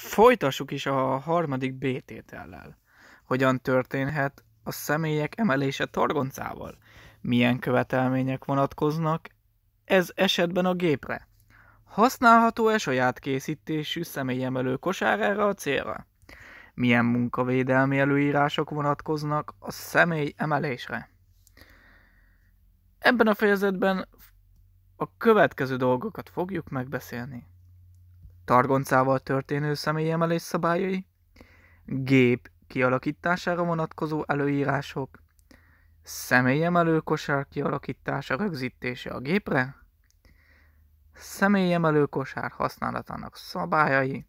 Folytassuk is a harmadik B-tétellel. Hogyan történhet a személyek emelése targoncával? Milyen követelmények vonatkoznak ez esetben a gépre? Használható-e saját készítésű személyemelő erre a célra? Milyen munkavédelmi előírások vonatkoznak a személy emelésre? Ebben a fejezetben a következő dolgokat fogjuk megbeszélni targoncával történő személyemelés szabályai, gép kialakítására vonatkozó előírások, személyemelő kosár kialakítása rögzítése a gépre, személyemelő kosár használatának szabályai,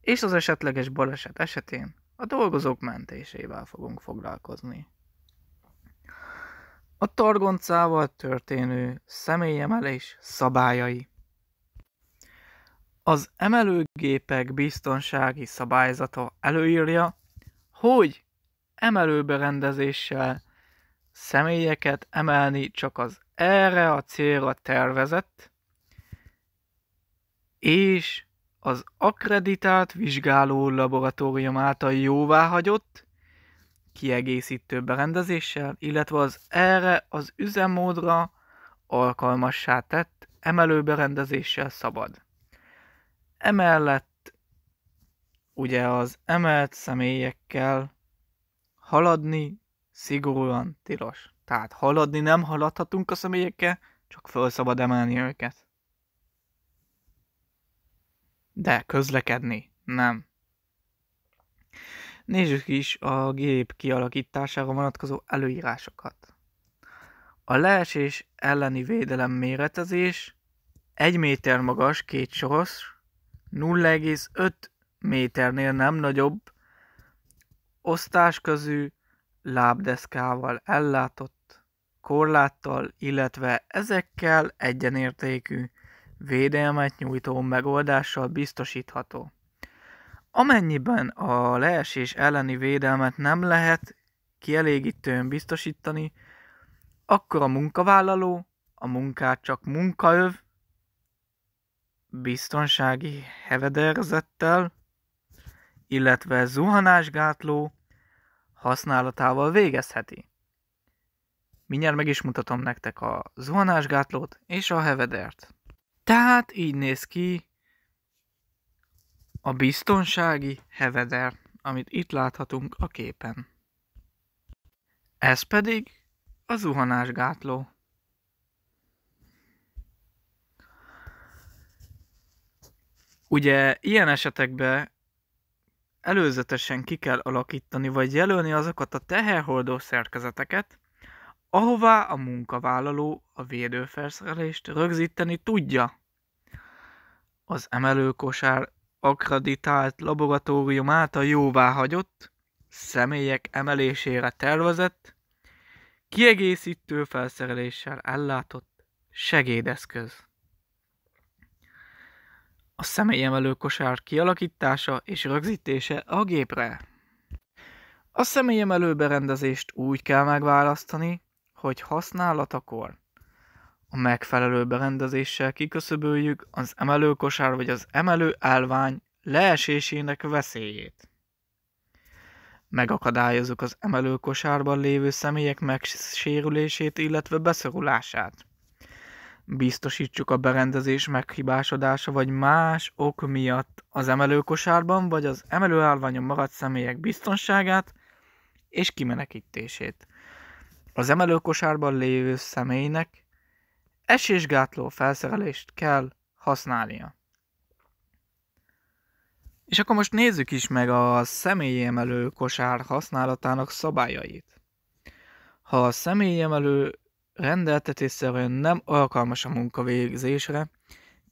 és az esetleges baleset esetén a dolgozók mentésével fogunk foglalkozni. A targoncával történő személyemelés szabályai. Az emelőgépek biztonsági szabályzata előírja, hogy emelőberendezéssel személyeket emelni csak az erre a célra tervezett és az akkreditált vizsgáló laboratórium által jóváhagyott kiegészítő berendezéssel, illetve az erre az üzemmódra alkalmassá tett emelőberendezéssel szabad. Emellett ugye az emelt személyekkel haladni szigorúan tilos. Tehát haladni nem haladhatunk a személyekkel, csak föl szabad emelni őket. De közlekedni nem. Nézzük is a gép kialakítására vonatkozó előírásokat. A leesés elleni védelem méretezés 1 méter magas, két soros, 0,5 méternél nem nagyobb osztásközű lábdeszkával ellátott korláttal, illetve ezekkel egyenértékű védelmet nyújtó megoldással biztosítható. Amennyiben a leesés elleni védelmet nem lehet kielégítően biztosítani, akkor a munkavállaló a munkát csak munkaöv biztonsági hevederzettel, illetve zuhanásgátló használatával végezheti. Mindjárt meg is mutatom nektek a zuhanásgátlót és a hevedert. Tehát így néz ki a biztonsági heveder, amit itt láthatunk a képen. Ez pedig a zuhanásgátló. Ugye ilyen esetekben előzetesen ki kell alakítani vagy jelölni azokat a teherhordó szerkezeteket, ahová a munkavállaló a védőfelszerelést rögzíteni tudja. Az emelőkosár akreditált laboratórium által jóváhagyott, személyek emelésére tervezett, kiegészítő felszereléssel ellátott segédeszköz a személyemelő kosár kialakítása és rögzítése a gépre. A személyemelő berendezést úgy kell megválasztani, hogy használatakor. A megfelelő berendezéssel kiköszöböljük az emelőkosár vagy az emelő állvány leesésének veszélyét. Megakadályozzuk az emelőkosárban lévő személyek megsérülését, illetve beszorulását biztosítsuk a berendezés meghibásodása vagy más ok miatt az emelőkosárban vagy az emelőállványon maradt személyek biztonságát és kimenekítését. Az emelőkosárban lévő személynek esésgátló felszerelést kell használnia. És akkor most nézzük is meg a személyi emelő kosár használatának szabályait. Ha a személyi emelő rendeltetésszerűen nem alkalmas a munkavégzésre,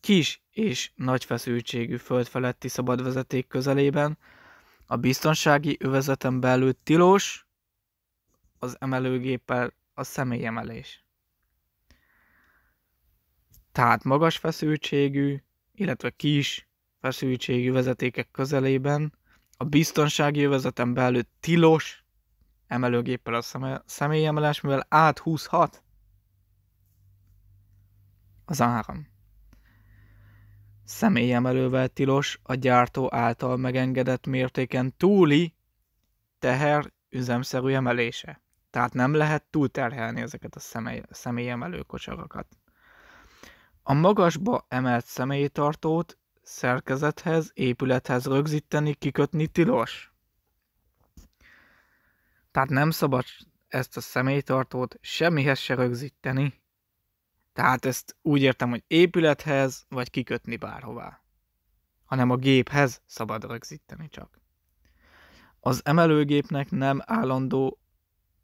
kis és nagy feszültségű földfeletti szabadvezeték közelében, a biztonsági övezeten belül tilos az emelőgéppel a személyemelés. Tehát magas feszültségű, illetve kis feszültségű vezetékek közelében a biztonsági övezeten belül tilos emelőgéppel a személyemelés, mivel áthúzhat az áram. Személyemelővel tilos a gyártó által megengedett mértéken túli teher üzemszerű emelése. Tehát nem lehet túlterhelni ezeket a személy, személyemelő kocsarakat. A magasba emelt személytartót szerkezethez, épülethez rögzíteni, kikötni tilos. Tehát nem szabad ezt a személytartót semmihez se rögzíteni, tehát ezt úgy értem, hogy épülethez, vagy kikötni bárhová. Hanem a géphez szabad rögzíteni csak. Az emelőgépnek nem állandó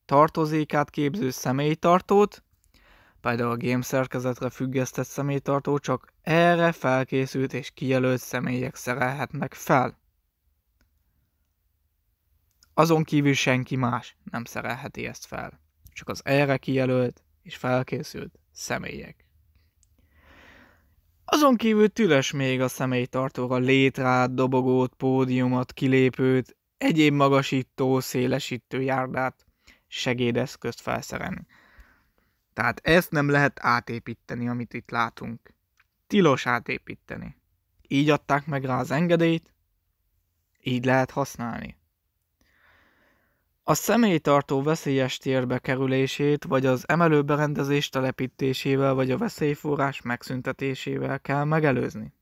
tartozékát képző személytartót, például a gém szerkezetre függesztett személytartó csak erre felkészült és kijelölt személyek szerelhetnek fel. Azon kívül senki más nem szerelheti ezt fel, csak az erre kijelölt és felkészült személyek. Azon kívül tüles még a személytartók a létrát, dobogót, pódiumot, kilépőt, egyéb magasító, szélesítő járdát, segédeszközt felszerelni. Tehát ezt nem lehet átépíteni, amit itt látunk. Tilos átépíteni. Így adták meg rá az engedélyt, így lehet használni. A személytartó veszélyes térbe kerülését, vagy az emelőberendezés telepítésével, vagy a veszélyforrás megszüntetésével kell megelőzni.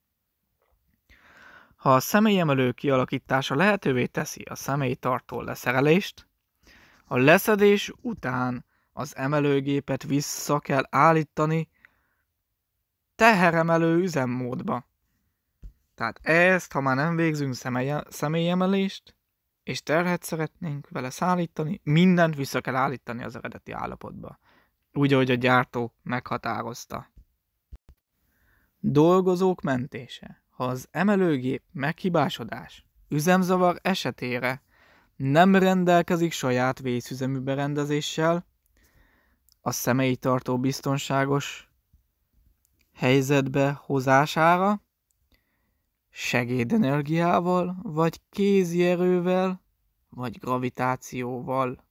Ha a személyemelő kialakítása lehetővé teszi a személytartó leszerelést, a leszedés után az emelőgépet vissza kell állítani teheremelő üzemmódba. Tehát ezt, ha már nem végzünk személyemelést, és terhet szeretnénk vele szállítani, mindent vissza kell állítani az eredeti állapotba. Úgy, ahogy a gyártó meghatározta. Dolgozók mentése. Ha az emelőgép meghibásodás, üzemzavar esetére nem rendelkezik saját vészüzemű berendezéssel, a személyi tartó biztonságos helyzetbe hozására, Segédenergiával, vagy kézi erővel, vagy gravitációval.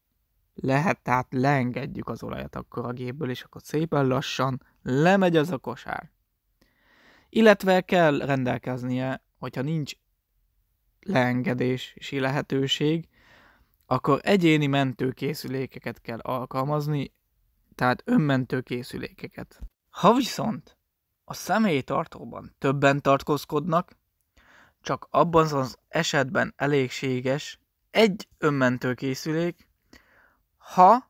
Lehet, tehát leengedjük az olajat akkor a gépből, és akkor szépen lassan lemegy az a kosár. Illetve kell rendelkeznie, hogyha nincs leengedési lehetőség, akkor egyéni mentőkészülékeket kell alkalmazni, tehát önmentőkészülékeket. Ha viszont a személyi tartóban többen tartózkodnak, csak abban az esetben elégséges egy önmentő készülék, ha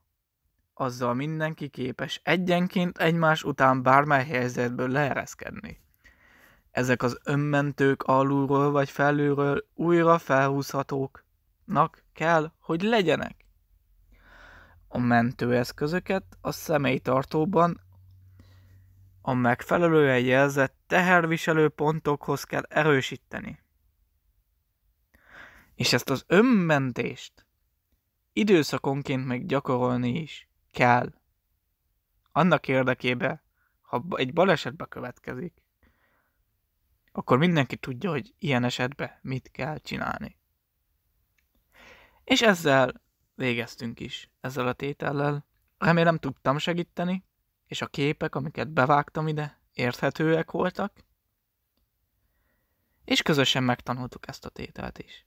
azzal mindenki képes egyenként egymás után bármely helyzetből leereszkedni. Ezek az önmentők alulról vagy felülről újra felhúzhatóknak kell, hogy legyenek. A mentőeszközöket a személytartóban a megfelelően jelzett teherviselő pontokhoz kell erősíteni. És ezt az önmentést időszakonként meg gyakorolni is kell. Annak érdekében, ha egy balesetbe következik, akkor mindenki tudja, hogy ilyen esetben mit kell csinálni. És ezzel végeztünk is, ezzel a tétellel. Remélem tudtam segíteni, és a képek, amiket bevágtam ide, érthetőek voltak. És közösen megtanultuk ezt a tételt is.